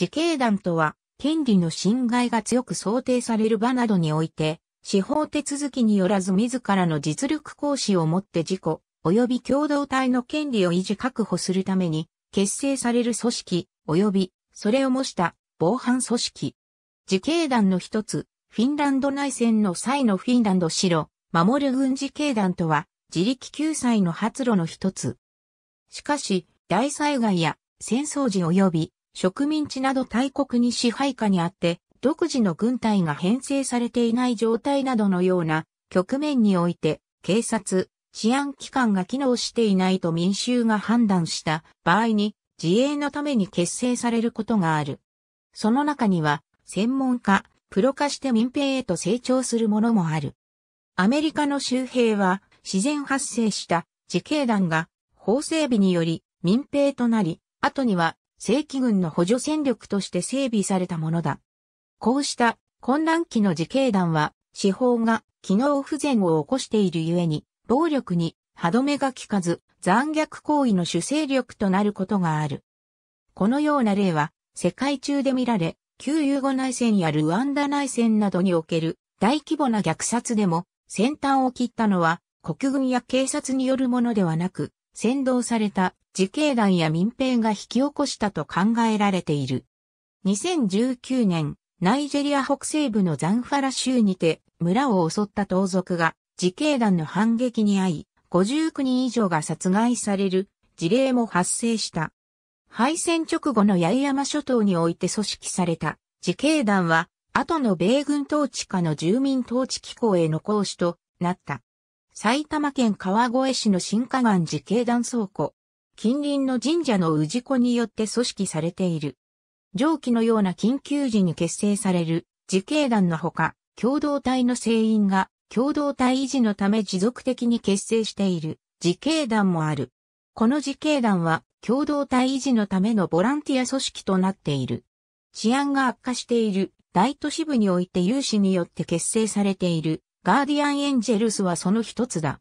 自警団とは、権利の侵害が強く想定される場などにおいて、司法手続きによらず自らの実力行使をもって事故、及び共同体の権利を維持確保するために、結成される組織、及び、それを模した防犯組織。自警団の一つ、フィンランド内戦の際のフィンランド白、守る軍事警団とは、自力救済の発露の一つ。しかし、大災害や戦争時及び植民地など大国に支配下にあって、独自の軍隊が編成されていない状態などのような局面において、警察、治安機関が機能していないと民衆が判断した場合に、自衛のために結成されることがある。その中には、専門家、プロ化して民兵へと成長するものもある。アメリカの周兵は、自然発生した自警団が法整備により民兵となり、後には正規軍の補助戦力として整備されたものだ。こうした混乱期の自警団は、司法が機能不全を起こしているゆえに、暴力に歯止めが効かず、残虐行為の主勢力となることがある。このような例は、世界中で見られ、旧ユーゴ内戦やルワンダ内戦などにおける大規模な虐殺でも、先端を切ったのは、国軍や警察によるものではなく、先導された自警団や民兵が引き起こしたと考えられている。2019年、ナイジェリア北西部のザンファラ州にて村を襲った盗賊が自警団の反撃に遭い、59人以上が殺害される事例も発生した。敗戦直後の八重山諸島において組織された自警団は、後の米軍統治下の住民統治機構への行使となった。埼玉県川越市の新河岸自警団倉庫、近隣の神社の氏子によって組織されている。上記のような緊急時に結成される自警団のほか、共同体の成員が共同体維持のため持続的に結成している自警団もある。この自警団は共同体維持のためのボランティア組織となっている。治安が悪化している大都市部において有志によって結成されているガーディアンエンジェルスはその一つだ。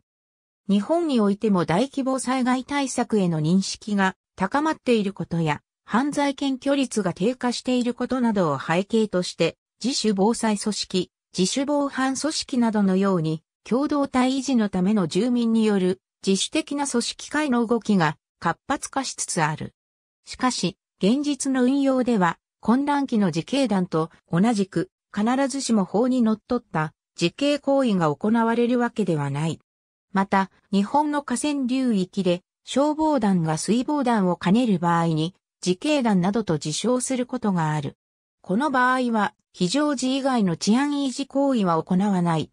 日本においても大規模災害対策への認識が高まっていることや、犯罪検挙率が低下していることなどを背景として、自主防災組織、自主防犯組織などのように、共同体維持のための住民による自主的な組織会の動きが活発化しつつある。しかし、現実の運用では、混乱期の自警団と同じく、必ずしも法に則っった自警行為が行われるわけではない。また、日本の河川流域で、消防団が水防団を兼ねる場合に、自警団などと自称することがある。この場合は、非常時以外の治安維持行為は行わない。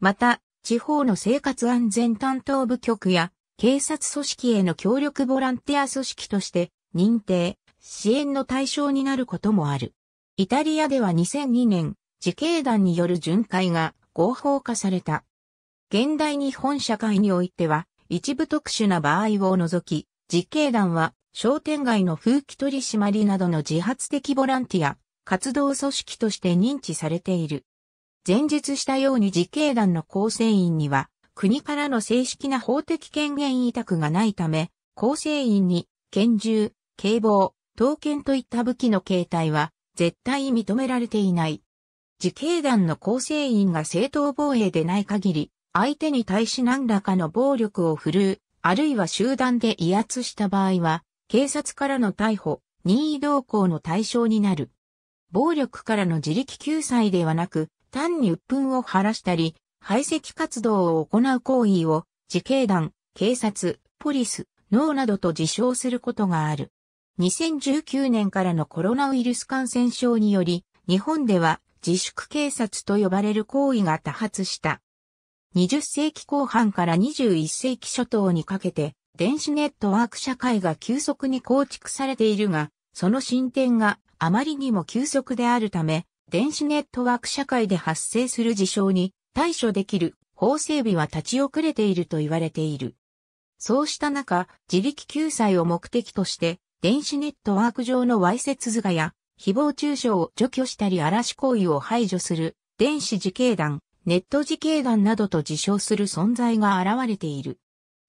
また、地方の生活安全担当部局や、警察組織への協力ボランティア組織として、認定、支援の対象になることもある。イタリアでは2002年、自警団による巡回が合法化された。現代日本社会においては、一部特殊な場合を除き、自警団は商店街の風紀取り締まりなどの自発的ボランティア、活動組織として認知されている。前述したように自警団の構成員には、国からの正式な法的権限委託がないため、構成員に拳銃、警棒、刀剣といった武器の形態は絶対認められていない。自警団の構成員が正当防衛でない限り、相手に対し何らかの暴力を振るう、あるいは集団で威圧した場合は、警察からの逮捕、任意同行の対象になる。暴力からの自力救済ではなく、単に鬱憤を晴らしたり、排斥活動を行う行為を、自警団、警察、ポリス、脳などと自称することがある。2019年からのコロナウイルス感染症により、日本では自粛警察と呼ばれる行為が多発した。20世紀後半から21世紀初頭にかけて、電子ネットワーク社会が急速に構築されているが、その進展があまりにも急速であるため、電子ネットワーク社会で発生する事象に対処できる法整備は立ち遅れていると言われている。そうした中、自力救済を目的として、電子ネットワーク上のわいせつ図画や、誹謗中傷を除去したり嵐行為を排除する、電子自警団、ネット自警団などと自称する存在が現れている。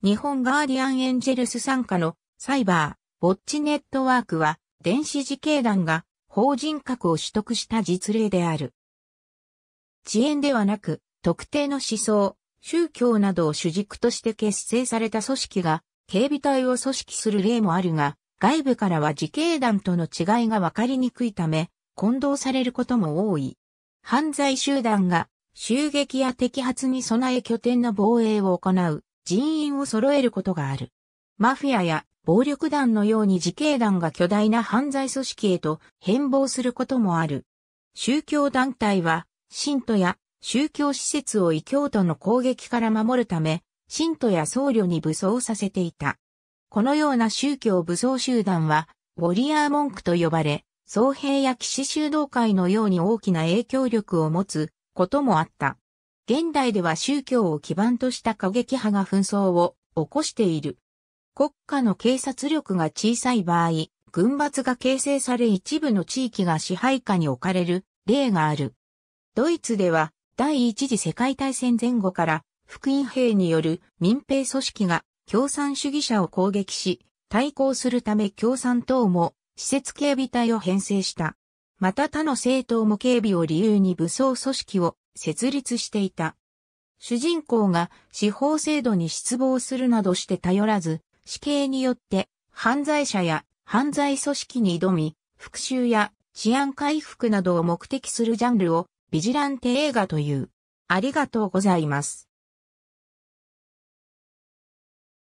日本ガーディアンエンジェルス傘下のサイバー、ウォッチネットワークは、電子自警団が法人格を取得した実例である。遅延ではなく、特定の思想、宗教などを主軸として結成された組織が、警備隊を組織する例もあるが、外部からは自警団との違いがわかりにくいため、混同されることも多い。犯罪集団が襲撃や摘発に備え拠点の防衛を行う人員を揃えることがある。マフィアや暴力団のように自警団が巨大な犯罪組織へと変貌することもある。宗教団体は、信徒や宗教施設を異教徒の攻撃から守るため、信徒や僧侶に武装させていた。このような宗教武装集団は、ウォリアー文句と呼ばれ、僧兵や騎士修道会のように大きな影響力を持つこともあった。現代では宗教を基盤とした過激派が紛争を起こしている。国家の警察力が小さい場合、軍閥が形成され一部の地域が支配下に置かれる例がある。ドイツでは第一次世界大戦前後から福音兵による民兵組織が共産主義者を攻撃し、対抗するため共産党も施設警備隊を編成した。また他の政党も警備を理由に武装組織を設立していた。主人公が司法制度に失望するなどして頼らず、死刑によって犯罪者や犯罪組織に挑み、復讐や治安回復などを目的するジャンルをビジランテ映画という。ありがとうございます。